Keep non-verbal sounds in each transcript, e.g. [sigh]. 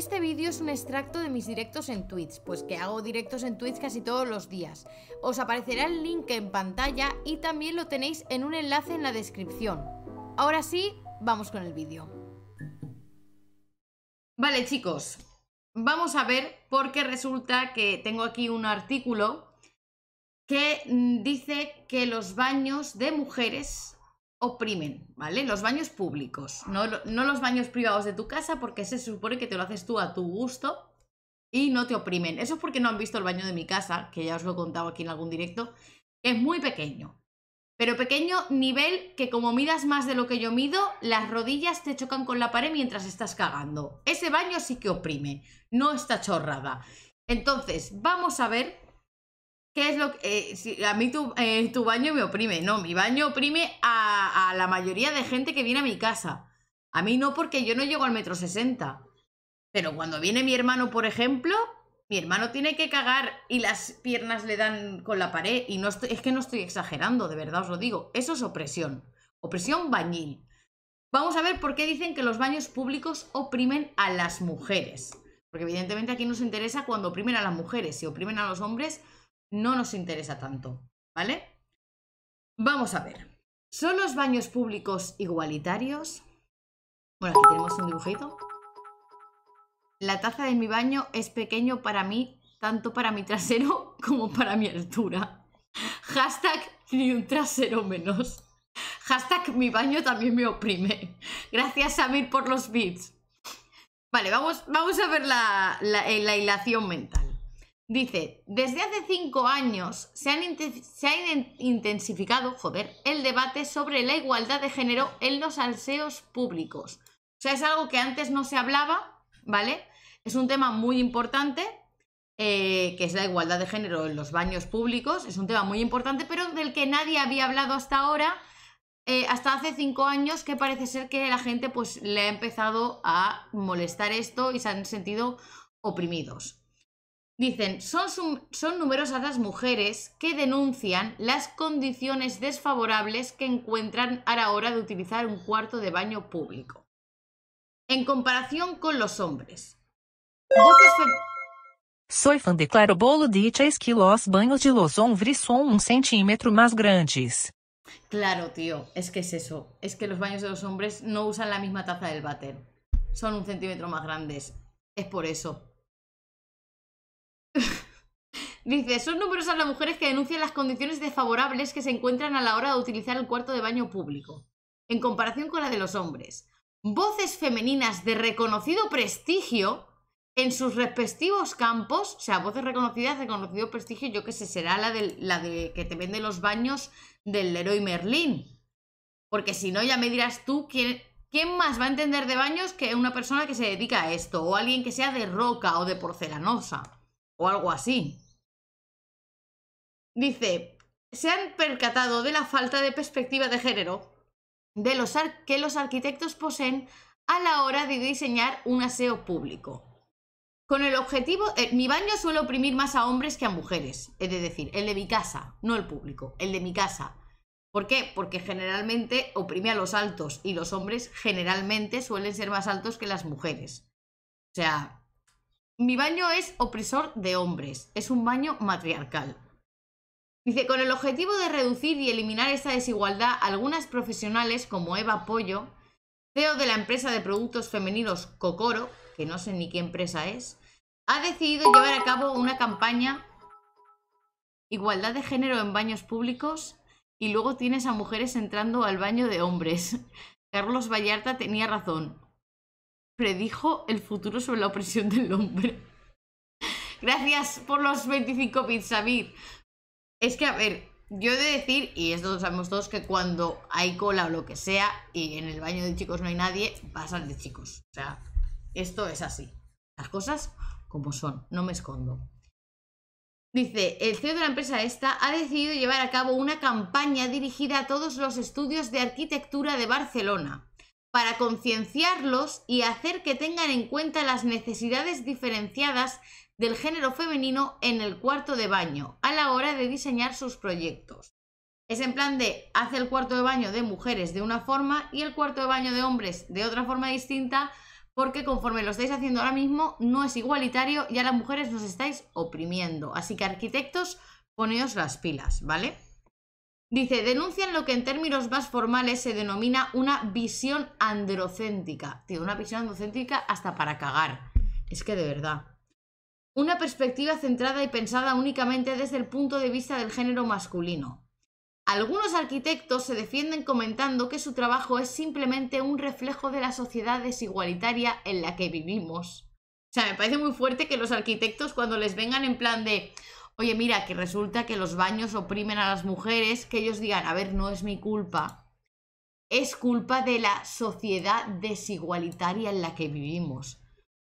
Este vídeo es un extracto de mis directos en Twitch, pues que hago directos en Twitch casi todos los días. Os aparecerá el link en pantalla y también lo tenéis en un enlace en la descripción. Ahora sí, vamos con el vídeo. Vale chicos, vamos a ver por qué resulta que tengo aquí un artículo que mm, dice que los baños de mujeres oprimen, ¿vale? Los baños públicos, no, no, los baños privados de tu casa, porque ese se supone que te lo haces tú a tu gusto y no te oprimen. Eso es porque no han visto el baño de mi casa, que ya os lo he contado aquí en algún directo, es muy pequeño. Pero pequeño nivel que como midas más de lo que yo mido, las rodillas te chocan con la pared mientras estás cagando. Ese baño sí que oprime, no está chorrada. Entonces, vamos a ver es lo que.? Eh, a mí eh, tu, baño me oprime. No, mi baño oprime a, la mayoría de gente que viene a mi casa. A mí no, porque yo no llego al metro 60. Pero cuando viene mi hermano, por ejemplo, mi hermano tiene que cagar y las piernas le dan con la pared. Y no es que no estoy exagerando, de verdad os lo digo. Eso es opresión. Opresión bañil. Vamos a ver por qué dicen que los baños públicos oprimen a las mujeres. Porque evidentemente aquí nos interesa cuando oprimen a las mujeres. Si oprimen a los hombres, no nos interesa tanto, ¿vale? Vamos a ver. ¿Son los baños públicos igualitarios? Bueno, aquí tenemos un dibujito. La taza de mi baño es pequeño para mí, tanto para mi trasero [laughs] como para mi altura. Hashtag ni un trasero menos. Hashtag mi baño también me oprime. Gracias Samir por los bits Vale, vamos, vamos a ver la, la eh, hilación mental. Dice, desde hace cinco años se, han ha intensificado, joder, el debate sobre la igualdad de género en los alseos públicos. O sea, es algo que antes no se hablaba, ¿vale? Es un tema muy importante, eh, que es la igualdad de género en los baños públicos. Es un tema muy importante, pero del que nadie había hablado hasta ahora, eh, hasta hace cinco años, que parece ser que la gente pues, le ha empezado a molestar esto y se han sentido oprimidos. Dicen, son, numerosas las mujeres que denuncian las condiciones desfavorables que encuentran a la hora de utilizar un cuarto de baño público. En comparación con los hombres. Soy fan de Claro Bolo que los baños de los hombres son un centímetro más grandes. Claro, tío, es que es eso. Es que los baños de los hombres no usan la misma taza del váter. Son un centímetro más grandes. Es por eso. Dice, son numerosas las mujeres que denuncian las condiciones desfavorables que se encuentran a la hora de utilizar el cuarto de baño público, en comparación con la de los hombres. Voces femeninas de reconocido prestigio en sus respectivos campos, o sea, voces reconocidas, de reconocido prestigio, yo que sé, será la de, la que te vende los baños del Leroy Merlin. Porque si no, ya me dirás tú quién, quién más va a entender de baños que una persona que se dedica a esto, o alguien que sea de roca o de porcelanosa, o algo así. Dice, se han percatado de la falta de perspectiva de género de los que los arquitectos poseen a la hora de diseñar un aseo público. Con el objetivo, eh, mi baño suele oprimir más a hombres que a mujeres, es decir, el de mi casa, no el público, el de mi casa. ¿Por qué? Porque generalmente oprime a los altos y los hombres generalmente suelen ser más altos que las mujeres. O sea, mi baño es opresor de hombres, es un baño matriarcal. Dice, con el objetivo de reducir y eliminar esta desigualdad, algunas profesionales como Eva Pollo, CEO de la empresa de productos femeninos Cocoro, que no sé ni qué empresa es, ha decidido llevar a cabo una campaña Igualdad de género en baños públicos y luego tienes a mujeres entrando al baño de hombres. [laughs] Carlos Vallarta tenía razón. Predijo el futuro sobre la opresión del hombre. [laughs] Gracias por los 25 bits, es que, a ver, yo he de decir, y esto lo sabemos todos, que cuando hay cola o lo que sea, y en el baño de chicos no hay nadie, pasan de chicos. O sea, esto es así. Las cosas como son, no me escondo. Dice, el CEO de la empresa esta ha decidido llevar a cabo una campaña dirigida a todos los estudios de arquitectura de Barcelona para concienciarlos y hacer que tengan en cuenta las necesidades diferenciadas del género femenino en el cuarto de baño a la hora de diseñar sus proyectos. Es en plan de hace el cuarto de baño de mujeres de una forma y el cuarto de baño de hombres de otra forma distinta, porque conforme lo estáis haciendo ahora mismo no es igualitario y a las mujeres nos estáis oprimiendo. Así que arquitectos, poneos las pilas, ¿vale? Dice, denuncian lo que en términos más formales se denomina una visión androcéntrica. Tío, una visión androcéntrica hasta para cagar. Es que de verdad una perspectiva centrada y pensada únicamente desde el punto de vista del género masculino. Algunos arquitectos se defienden comentando que su trabajo es simplemente un reflejo de la sociedad desigualitaria en la que vivimos. O sea, me parece muy fuerte que los arquitectos cuando les vengan en plan de, oye, mira, que resulta que los baños oprimen a las mujeres, que ellos digan, a ver, no es mi culpa. Es culpa de la sociedad desigualitaria en la que vivimos.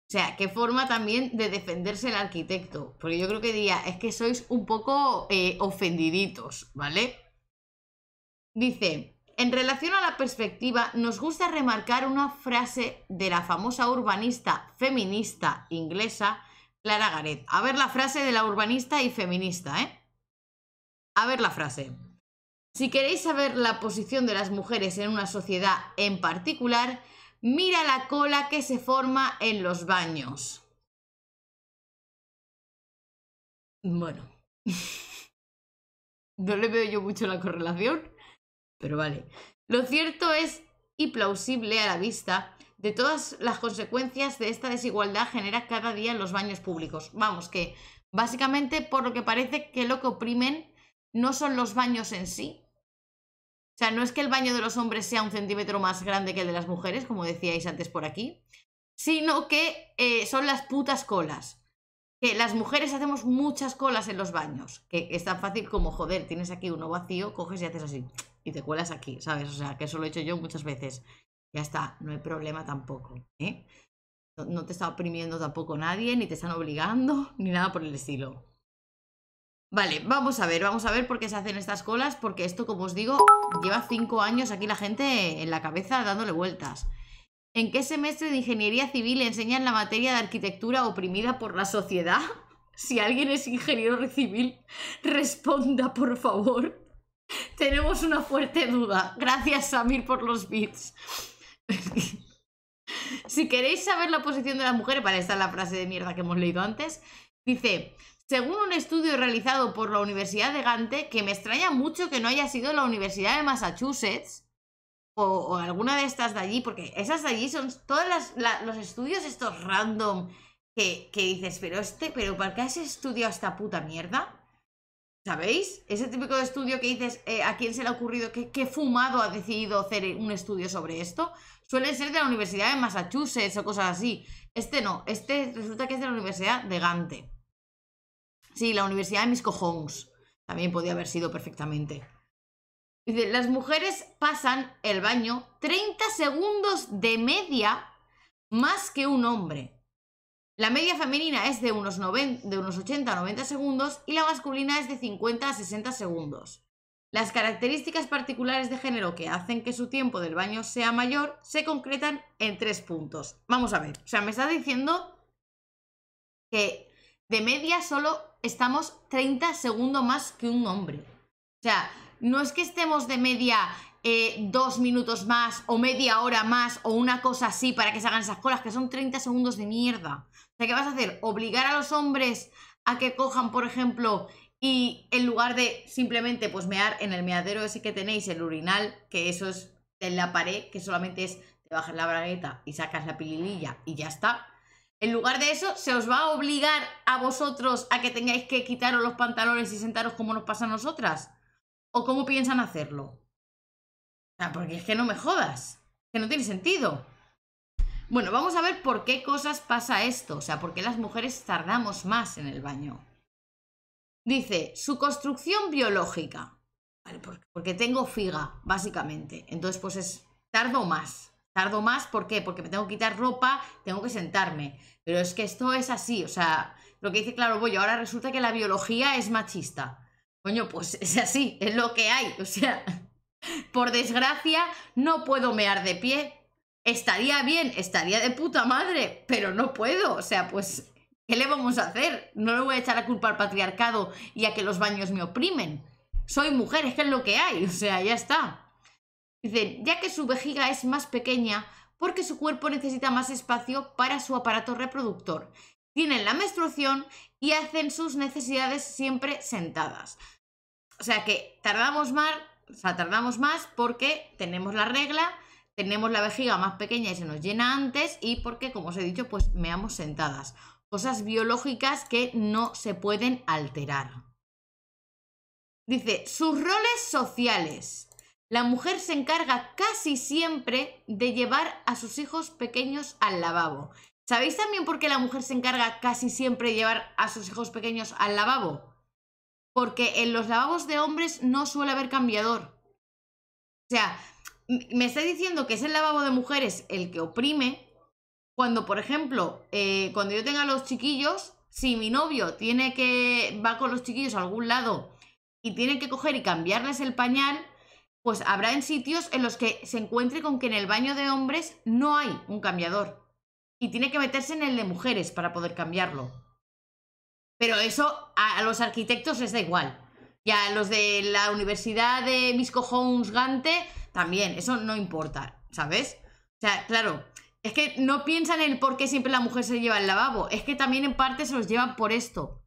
O sea, qué forma también de defenderse el arquitecto. Porque yo creo que diría, es que sois un poco eh, ofendiditos, ¿vale? Dice, en relación a la perspectiva, nos gusta remarcar una frase de la famosa urbanista feminista inglesa, Clara Gareth. A ver la frase de la urbanista y feminista, ¿eh? A ver la frase. Si queréis saber la posición de las mujeres en una sociedad en particular, Mira la cola que se forma en los baños. Bueno, [laughs] no le veo yo mucho la correlación, pero vale. Lo cierto es y plausible a la vista de todas las consecuencias de esta desigualdad genera cada día en los baños públicos. Vamos, que básicamente por lo que parece que lo que oprimen no son los baños en sí, o sea, no es que el baño de los hombres sea un centímetro más grande que el de las mujeres, como decíais antes por aquí, sino que eh, son las putas colas. Que las mujeres hacemos muchas colas en los baños, que es tan fácil como, joder, tienes aquí uno vacío, coges y haces así, y te cuelas aquí, ¿sabes? O sea, que eso lo he hecho yo muchas veces. Ya está, no hay problema tampoco, ¿eh? no te está oprimiendo tampoco nadie, ni te están obligando, ni nada por el estilo. Vale, vamos a ver, vamos a ver por qué se hacen estas colas, porque esto, como os digo, lleva cinco años aquí la gente en la cabeza dándole vueltas. ¿En qué semestre de ingeniería civil enseñan la materia de arquitectura oprimida por la sociedad? [laughs] Si alguien es ingeniero civil, responda, por favor. Tenemos una fuerte duda. Gracias, Samir, por los bits. [laughs] si queréis saber la posición de la mujer, para vale, esta es la frase de mierda que hemos leído antes, dice, según un estudio realizado por la Universidad de Gante, que me extraña mucho que no haya sido la Universidad de Massachusetts o, alguna de estas de allí, porque esas de allí son todos los estudios estos random que, dices, pero este, pero ¿para qué has estudiado esta puta mierda? ¿Sabéis? Ese típico de estudio que dices, eh, ¿a quién se le ha ocurrido? ¿Qué, fumado ha decidido hacer un estudio sobre esto? Suele ser de la Universidad de Massachusetts o cosas así. Este no, este resulta que es de la Universidad de Gante. Sí, la universidad de mis cojones. También podía haber sido perfectamente. Dice, las mujeres pasan el baño 30 segundos de media más que un hombre. La media femenina es de unos, de unos 80 a 90 segundos y la masculina es de 50 a 60 segundos. Las características particulares de género que hacen que su tiempo del baño sea mayor se concretan en tres puntos. Vamos a ver, o sea, me está diciendo que de media solo estamos 30 segundos más que un hombre. O sea, no es que estemos de media eh, dos minutos más o media hora más o una cosa así para que se hagan esas colas, que son 30 segundos de mierda. O sea, ¿qué vas a hacer? ¿Obligar a los hombres a que cojan, por ejemplo, y en lugar de simplemente pues mear en el meadero ese que tenéis, el urinal, que eso es en la pared, que solamente es te bajas la bragueta y sacas la pilililla y ya está, en lugar de eso, se os va a obligar a vosotros a que tengáis que quitaros los pantalones y sentaros como nos pasa a nosotras. ¿O cómo piensan hacerlo? porque es que no me jodas, que no tiene sentido. Bueno, vamos a ver por qué cosas pasa esto, o sea, por qué las mujeres tardamos más en el baño. Dice, su construcción biológica. Vale, porque tengo figa, básicamente. Entonces, pues es, tardo más tardo más, ¿por qué? Porque me tengo que quitar ropa, tengo que sentarme. Pero es que esto es así, o sea, lo que dice Claro voy. ahora resulta que la biología es machista. Coño, pues [laughs] es así, es lo que hay, o sea, [laughs] por desgracia no puedo mear de pie. Estaría bien, estaría de puta madre, pero no puedo, o sea, pues, ¿qué le vamos a hacer? No le voy a echar la culpa al patriarcado y a que los baños me oprimen. Soy mujer, es que es lo que hay, o sea, ya está. Dice, ya que su vejiga es más pequeña, porque su cuerpo necesita más espacio para su aparato reproductor. Tienen la menstruación y hacen sus necesidades siempre sentadas. O sea que tardamos más, tardamos más porque tenemos la regla, tenemos la vejiga más pequeña y se nos llena antes y porque, como os he dicho, pues meamos sentadas. Cosas biológicas que no se pueden alterar. Dice, sus roles sociales. La mujer se encarga casi siempre de llevar a sus hijos pequeños al lavabo. ¿Sabéis también por qué la mujer se encarga casi siempre de llevar a sus hijos pequeños al lavabo? Porque en los lavabos de hombres no suele haber cambiador. O sea, me está diciendo que es el lavabo de mujeres el que oprime, cuando, por ejemplo, eh, cuando yo tenga los chiquillos, si mi novio tiene que va con los chiquillos a algún lado y tiene que coger y cambiarles el pañal, pues habrá en sitios en los que se encuentre con que en el baño de hombres no hay un cambiador y tiene que meterse en el de mujeres para poder cambiarlo. Pero eso a, los arquitectos les da igual. Y a los de la Universidad de Misco Homes, Gante también, eso no importa, ¿sabes? O sea, claro, es que no piensan en el por qué siempre la mujer se lleva el lavabo, es que también en parte se los llevan por esto.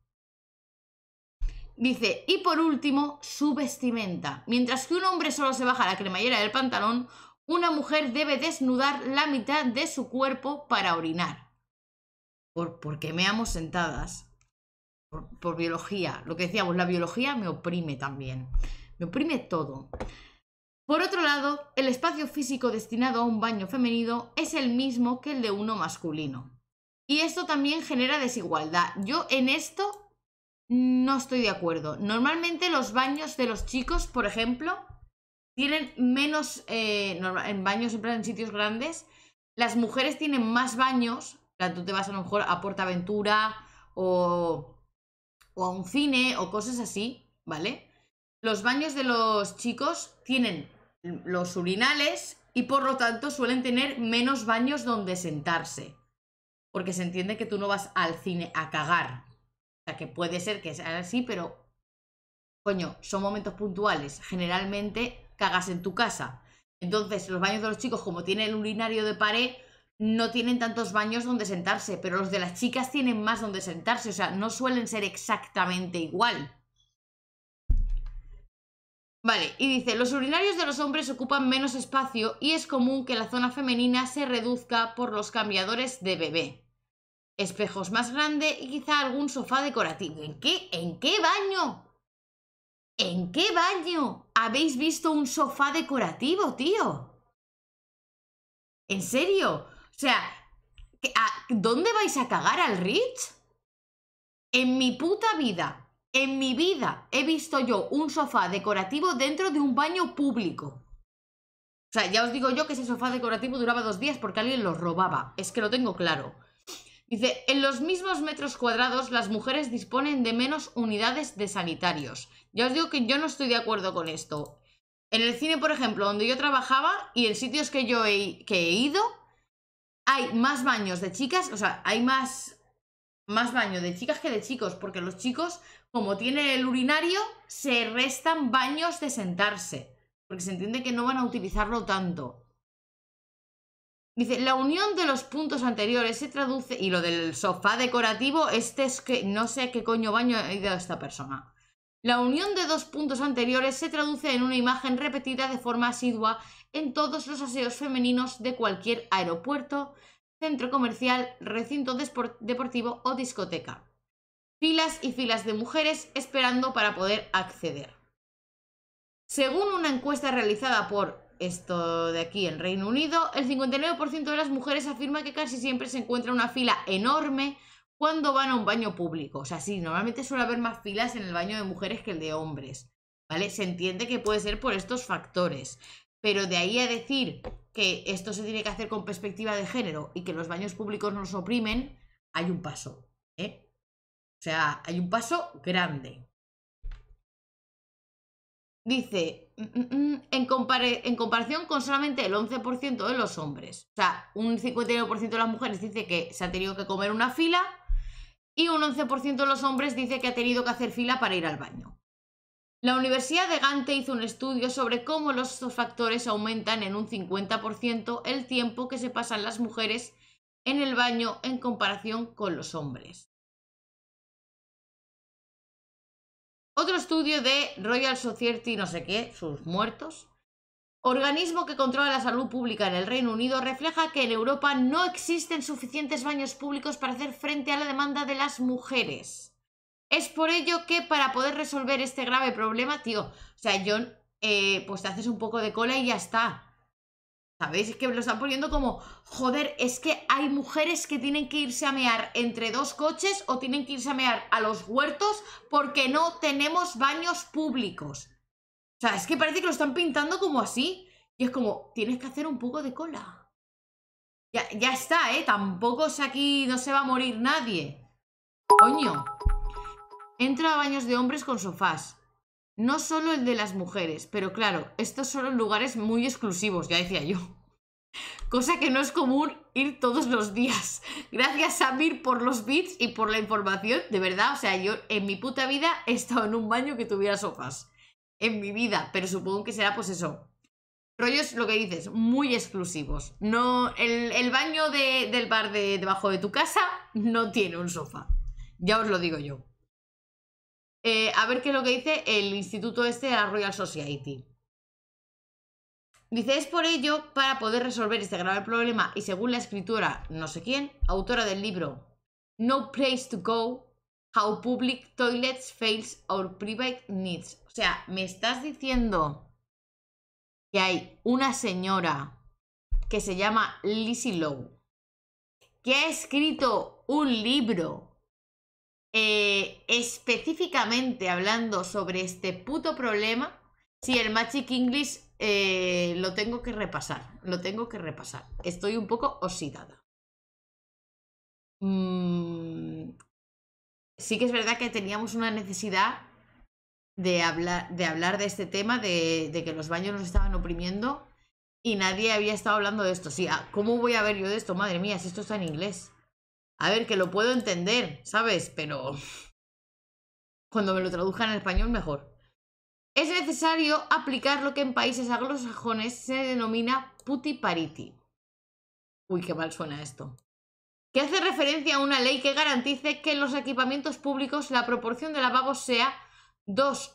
Dice, y por último, su vestimenta. Mientras que un hombre solo se baja la cremallera del pantalón, una mujer debe desnudar la mitad de su cuerpo para orinar. ¿Por, porque meamos sentadas? Por, por biología. Lo que decíamos, la biología me oprime también. Me oprime todo. Por otro lado, el espacio físico destinado a un baño femenino es el mismo que el de uno masculino. Y esto también genera desigualdad. Yo en esto no estoy de acuerdo. Normalmente los baños de los chicos, por ejemplo, tienen menos, eh, en baños siempre en sitios grandes, las mujeres tienen más baños, tú te vas a lo mejor a Portaventura o, o a un cine o cosas así, ¿vale? Los baños de los chicos tienen los urinales y por lo tanto suelen tener menos baños donde sentarse, porque se entiende que tú no vas al cine a cagar, o sea, que puede ser que sea así, pero coño, son momentos puntuales. Generalmente cagas en tu casa. Entonces, los baños de los chicos, como tienen el urinario de pared, no tienen tantos baños donde sentarse, pero los de las chicas tienen más donde sentarse, o sea, no suelen ser exactamente igual. Vale, y dice, los urinarios de los hombres ocupan menos espacio y es común que la zona femenina se reduzca por los cambiadores de bebé espejos más grandes y quizá algún sofá decorativo. ¿En qué? ¿En qué baño? ¿En qué baño habéis visto un sofá decorativo, tío? ¿En serio? O sea, ¿dónde vais a cagar al Rich? En mi puta vida, en mi vida he visto yo un sofá decorativo dentro de un baño público. O sea, ya os digo yo que ese sofá decorativo duraba dos días porque alguien lo robaba. Es que lo tengo claro. Dice, en los mismos metros cuadrados las mujeres disponen de menos unidades de sanitarios. Ya os digo que yo no estoy de acuerdo con esto. En el cine, por ejemplo, donde yo trabajaba y en sitios que yo he, que he ido, hay más baños de chicas, o sea, hay más, más baño de chicas que de chicos, porque los chicos, como tiene el urinario, se restan baños de sentarse, porque se entiende que no van a utilizarlo tanto. Dice, la unión de los puntos anteriores se traduce. Y lo del sofá decorativo, este es que no sé qué coño baño ha ido esta persona. La unión de dos puntos anteriores se traduce en una imagen repetida de forma asidua en todos los aseos femeninos de cualquier aeropuerto, centro comercial, recinto deportivo o discoteca. Filas y filas de mujeres esperando para poder acceder. Según una encuesta realizada por esto de aquí en Reino Unido, el 59% de las mujeres afirma que casi siempre se encuentra una fila enorme cuando van a un baño público. O sea, sí, normalmente suele haber más filas en el baño de mujeres que el de hombres. ¿Vale? Se entiende que puede ser por estos factores. Pero de ahí a decir que esto se tiene que hacer con perspectiva de género y que los baños públicos nos oprimen, hay un paso. ¿eh? O sea, hay un paso grande. Dice, Mm, mm, mm, en, comparación con solamente el 11% de los hombres. O sea, un 59% de las mujeres dice que se ha tenido que comer una fila y un 11% de los hombres dice que ha tenido que hacer fila para ir al baño. La Universidad de Gante hizo un estudio sobre cómo los factores aumentan en un 50% el tiempo que se pasan las mujeres en el baño en comparación con los hombres. Otro estudio de Royal Society, no sé qué, sus muertos. Organismo que controla la salud pública en el Reino Unido refleja que en Europa no existen suficientes baños públicos para hacer frente a la demanda de las mujeres. Es por ello que para poder resolver este grave problema, tío, o sea, John, eh, pues te haces un poco de cola y ya está. ¿Sabéis? Es que lo están poniendo como, joder, es que hay mujeres que tienen que irse a mear entre dos coches o tienen que irse a mear a los huertos porque no tenemos baños públicos. O sea, es que parece que lo están pintando como así. Y es como, tienes que hacer un poco de cola. Ya, está, ¿eh? Tampoco es aquí, no se va a morir nadie. Coño. Entra a baños de hombres con sofás. No solo el de las mujeres, pero claro, estos son lugares muy exclusivos, ya decía yo. [laughs] Cosa que no es común ir todos los días. Gracias Samir por los bits y por la información, de verdad. O sea, yo en mi puta vida he estado en un baño que tuviera sofás. En mi vida, pero supongo que será pues eso. Rollos, lo que dices, muy exclusivos. No, el, baño del bar de, debajo de tu casa no tiene un sofá. Ya os lo digo yo. Eh, a ver qué es lo que dice el instituto este de la Royal Society. Dice, es por ello, para poder resolver este grave problema, y según la escritura, no sé quién, autora del libro No Place to Go, How Public Toilets Fails Our Private Needs. O sea, me estás diciendo que hay una señora que se llama Lizzie Lowe, que ha escrito un libro eh, específicamente hablando sobre este puto problema, si el Magic English eh, lo tengo que repasar, lo tengo que repasar. Estoy un poco oxidada. Mm, sí que es verdad que teníamos una necesidad de hablar de, hablar de este tema, de, que los baños nos estaban oprimiendo y nadie había estado hablando de esto. Ah, ¿cómo voy a ver yo de esto? Madre mía, si esto está en inglés. A ver, que lo puedo entender, ¿sabes? Pero cuando me lo traduzcan en español mejor. Es necesario aplicar lo que en países anglosajones se denomina puti pariti. Uy, qué mal suena esto. Que hace referencia a una ley que garantice que en los equipamientos públicos la proporción de lavabos sea 2,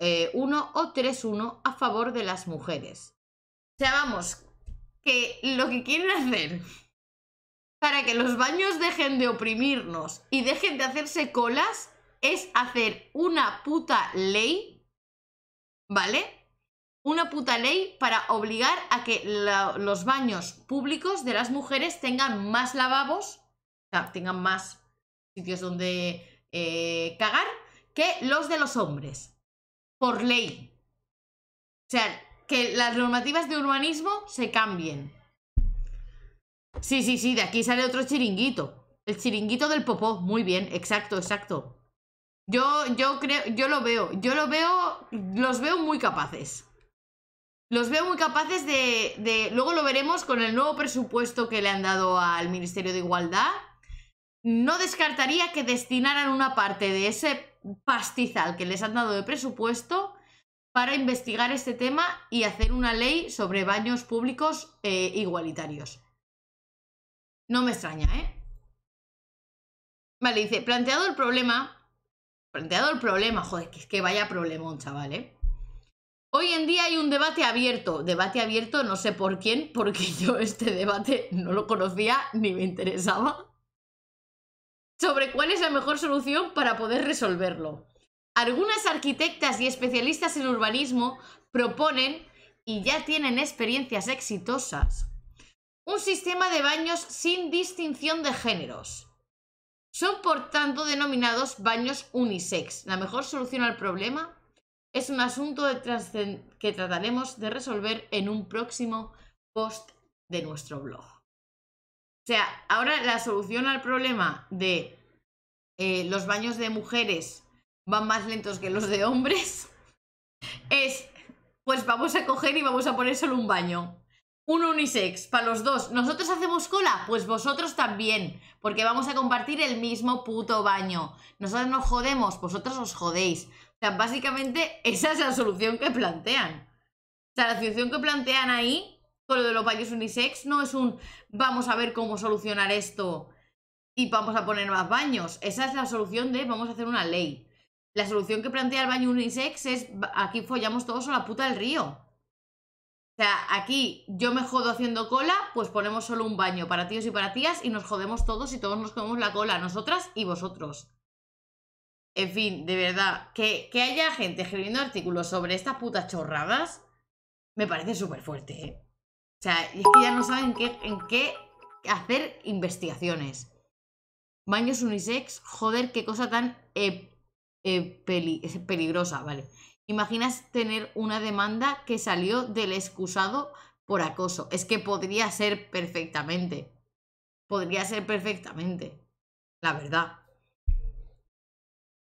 1 eh, o 3, 1 a favor de las mujeres. O sea, vamos, que lo que quieren hacer para que los baños dejen de oprimirnos y dejen de hacerse colas es hacer una puta ley, ¿vale? Una puta ley para obligar a que los baños públicos de las mujeres tengan más lavabos, o sea, tengan más sitios donde eh, cagar, que los de los hombres, por ley. O sea, que las normativas de urbanismo se cambien. Sí, sí, sí, de aquí sale otro chiringuito. El chiringuito del popó, muy bien, exacto, exacto. Yo, yo creo, yo lo veo, yo lo veo, los veo muy capaces. Los veo muy capaces de, Luego lo veremos con el nuevo presupuesto que le han dado al Ministerio de Igualdad. No descartaría que destinaran una parte de ese pastizal que les han dado de presupuesto para investigar este tema y hacer una ley sobre baños públicos eh, igualitarios. No me extraña, ¿eh? Vale, dice, planteado el problema, planteado el problema, joder, que vaya problemón, chaval, ¿eh? Hoy en día hay un debate abierto, debate abierto no sé por quién, porque [laughs] yo este debate no lo conocía ni me interesaba, sobre cuál es la mejor solución para poder resolverlo. Algunas arquitectas y especialistas en urbanismo proponen, y ya tienen experiencias exitosas, un sistema de baños sin distinción de géneros. Son por tanto denominados baños unisex. La mejor solución al problema es un asunto que trataremos de resolver en un próximo post de nuestro blog. O sea, ahora la solución al problema de eh, los baños de mujeres van más lentos que los de hombres [laughs] es, pues vamos a coger y vamos a poner solo un baño un unisex para los dos. ¿Nosotros hacemos cola? Pues vosotros también, porque vamos a compartir el mismo puto baño. Nosotros nos jodemos, vosotros os jodéis. O sea, básicamente esa es la solución que plantean. O sea, la solución que plantean ahí con lo de los baños unisex no es un vamos a ver cómo solucionar esto y vamos a poner más baños. Esa es la solución de vamos a hacer una ley. La solución que plantea el baño unisex es aquí follamos todos a la puta del río. O sea, aquí yo me jodo haciendo cola, pues ponemos solo un baño para tíos y para tías y nos jodemos todos y todos nos comemos la cola, nosotras y vosotros. En fin, de verdad, que, que haya gente escribiendo artículos sobre estas putas chorradas, me parece súper fuerte. ¿eh? O sea, es que ya no saben qué, en qué hacer investigaciones. Baños unisex, joder, qué cosa tan eh, eh, peligrosa, ¿vale? Imaginas tener una demanda que salió del excusado por acoso. Es que podría ser perfectamente. Podría ser perfectamente. La verdad.